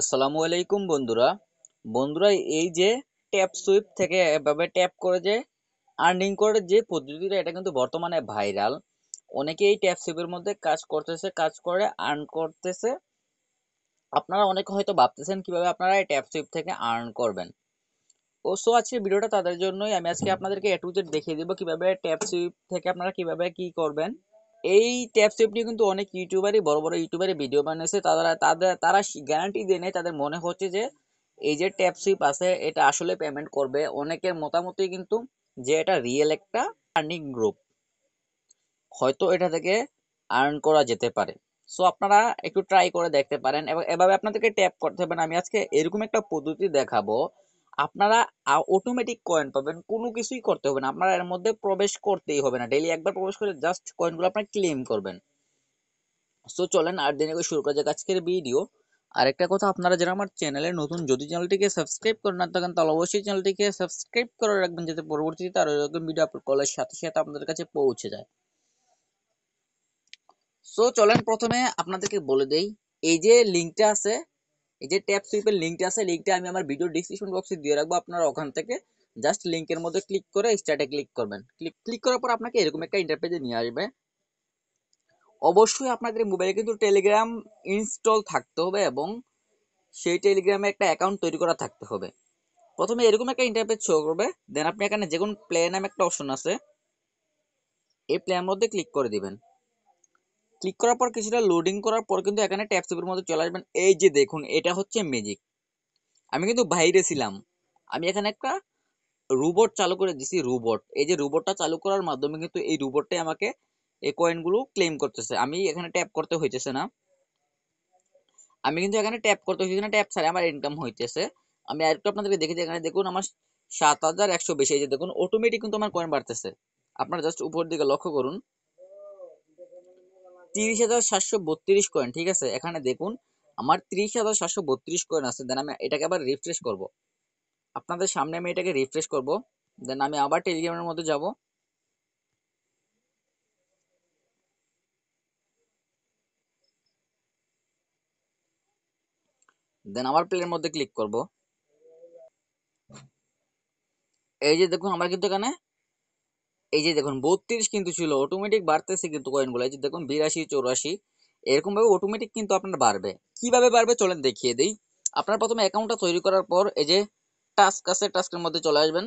আসসালামু আলাইকুম বন্ধুরা বন্ধুরা এই যে ট্যাপ সুইপ থেকে এভাবে ট্যাপ করে যে আর্নিং করে যে পদ্ধতিটা এটা কিন্তু বর্তমানে ভাইরাল অনেকে এই ট্যাপ সুইপের মধ্যে কাজ করতেছে কাজ করে আর্ন করতেছে আপনারা অনেকে হয়তো ভাবতেছেন কিভাবে আপনারা এই ট্যাপ সুইপ থেকে আর্ন করবেন ও সো আজকে ভিডিওটা তাদের জন্যই আমি আজকে আপনাদেরকে এ টু জেড দেখিয়ে দেবো কীভাবে ট্যাপ সুইপ থেকে আপনারা কিভাবে কি করবেন এই নিয়ে কিন্তু অনেক ইউটিউবারই বড় বড় ইউটিউবারই ভিডিও বানিয়েছে তারা তাদের তারা গ্যারান্টি দিয়ে নেয় তাদের মনে হচ্ছে যে এই যে ট্যাপসিপ আছে এটা আসলে পেমেন্ট করবে অনেকের মতামতই কিন্তু যে এটা রিয়েল একটা আর্নিং গ্রুপ হয়তো এটা থেকে আর্ন করা যেতে পারে সো আপনারা একটু ট্রাই করে দেখতে পারেন এবং এভাবে আপনাদেরকে ট্যাপ করতে হবে না আমি আজকে এরকম একটা পদ্ধতি দেখাবো আপনারা অটোমেটিক কয়েন পাবেন কোনো কিছুই করতে হবে না আপনারা এর মধ্যে প্রবেশ করতেই হবে না ডেলি একবার প্রবেশ করে জাস্ট কয়েনগুলো আপনারা ক্লেম করবেন সো চলেন আর দিনে শুরু করা যাক আজকের ভিডিও একটা কথা আপনারা যারা আমার চ্যানেলে নতুন যদি চ্যানেলটিকে সাবস্ক্রাইব করে না থাকেন তাহলে অবশ্যই চ্যানেলটিকে সাবস্ক্রাইব করে রাখবেন যাতে পরবর্তীতে আরও এরকম ভিডিও আপলোড করার সাথে সাথে আপনাদের কাছে পৌঁছে যায় সো চলেন প্রথমে আপনাদেরকে বলে দেই এই যে লিঙ্কটা আছে এই যে ট্যাপ সুইপের লিঙ্কটা আছে লিঙ্কটা আমি আমার ভিডিও ডিসক্রিপশন বক্সে দিয়ে রাখবো আপনারা ওখান থেকে জাস্ট লিঙ্কের মধ্যে ক্লিক করে স্টার্টে ক্লিক করবেন ক্লিক ক্লিক করার পর আপনাকে এরকম একটা ইন্টারপেজে নিয়ে আসবে অবশ্যই আপনাদের মোবাইলে কিন্তু টেলিগ্রাম ইনস্টল থাকতে হবে এবং সেই টেলিগ্রামে একটা অ্যাকাউন্ট তৈরি করা থাকতে হবে প্রথমে এরকম একটা ইন্টারপেজ শো করবে দেন আপনি এখানে যে কোনো প্লে নামে একটা অপশন আছে এই প্লের মধ্যে ক্লিক করে দিবেন ক্লিক করার পর কিছুটা লোডিং করার পর কিন্তু এখানে ট্যাপসেপের মধ্যে চলে আসবেন এই যে দেখুন এটা হচ্ছে ম্যাজিক আমি কিন্তু বাইরে ছিলাম আমি এখানে একটা রোবট চালু করে দিছি রোবট এই যে রোবটটা চালু করার মাধ্যমে কিন্তু এই রোবটটাই আমাকে এই কয়েনগুলো ক্লেম করতেছে আমি এখানে ট্যাপ করতে হইতেছে না আমি কিন্তু এখানে ট্যাপ করতে হইতেছে না ট্যাপ ছাড়া আমার ইনকাম হইতেছে আমি আরেকটু আপনাদেরকে দেখেছি এখানে দেখুন আমার সাত হাজার একশো বেশি এই যে দেখুন অটোমেটিক কিন্তু আমার কয়েন বাড়তেছে আপনারা জাস্ট উপর দিকে লক্ষ্য করুন তিরিশ হাজার সাতশো বত্রিশ কয়েন ঠিক আছে এখানে দেখুন আমার ত্রিশ হাজার সাতশো বত্রিশ কয়েন আছে দেন আমি এটাকে আবার রিফ্রেশ করব আপনাদের সামনে আমি এটাকে রিফ্রেশ করব দেন আমি আবার টেলিগ্রামের মধ্যে যাব দেন আবার প্লের মধ্যে ক্লিক করব এই যে দেখুন আমার কিন্তু এখানে এই যে দেখুন বত্রিশ কিন্তু ছিল অটোমেটিক বাড়তেছে কিন্তু কয়েনগুলো এই যে দেখুন বিরাশি চৌরাশি এরকমভাবে অটোমেটিক কিন্তু আপনার বাড়বে কিভাবে বাড়বে চলেন দেখিয়ে দিই আপনার প্রথমে অ্যাকাউন্টটা তৈরি করার পর এই যে টাস্ক আছে টাস্কের মধ্যে চলে আসবেন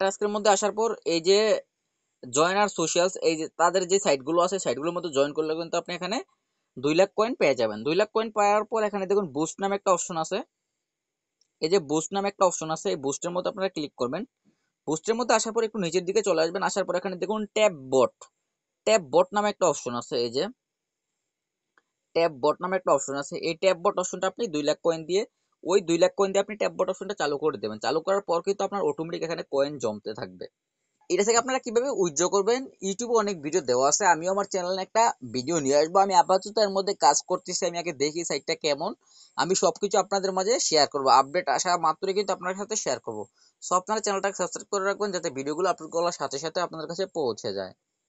টাস্কের মধ্যে আসার পর এই যে জয়নার সোশ্যালস এই যে তাদের যে সাইটগুলো আছে সাইটগুলোর মধ্যে জয়েন করলে কিন্তু আপনি এখানে দুই লাখ কয়েন পেয়ে যাবেন দুই লাখ কয়েন পাওয়ার পর এখানে দেখুন বুস্ট নামে একটা অপশন আছে এই যে বুস্ট নামে একটা অপশন আছে এই বুস্টের মধ্যে আপনারা ক্লিক করবেন পোস্টের মধ্যে আসার পর একটু নিচের দিকে চলে আসবেন আসার পর এখানে দেখুন ট্যাব বট ট্যাব বট নামে একটা অপশন আছে এই যে ট্যাব বট নামে একটা অপশন আছে এই ট্যাব বট অপশনটা আপনি দুই লাখ কয়েন দিয়ে ওই দুই লাখ কয়েন দিয়ে আপনি ট্যাব বট অপশনটা চালু করে দেবেন চালু করার পর কিন্তু আপনার অটোমেটিক এখানে কয়েন জমতে থাকবে এটা থেকে আপনারা কিভাবে উইথড্র করবেন ইউটিউবে অনেক ভিডিও দেওয়া আছে আমি আমার চ্যানেলে একটা ভিডিও নিয়ে আসবো আমি আপাতত এর মধ্যে কাজ করতেছি আমি আগে দেখি সাইটটা কেমন আমি সব কিছু আপনাদের মাঝে শেয়ার করব আপডেট আসা মাত্রই কিন্তু আপনার সাথে শেয়ার করব সো আপনারা চ্যানেলটাকে সাবস্ক্রাইব করে রাখবেন যাতে ভিডিওগুলো আপলোড করার সাথে সাথে আপনাদের কাছে পৌঁছে যায়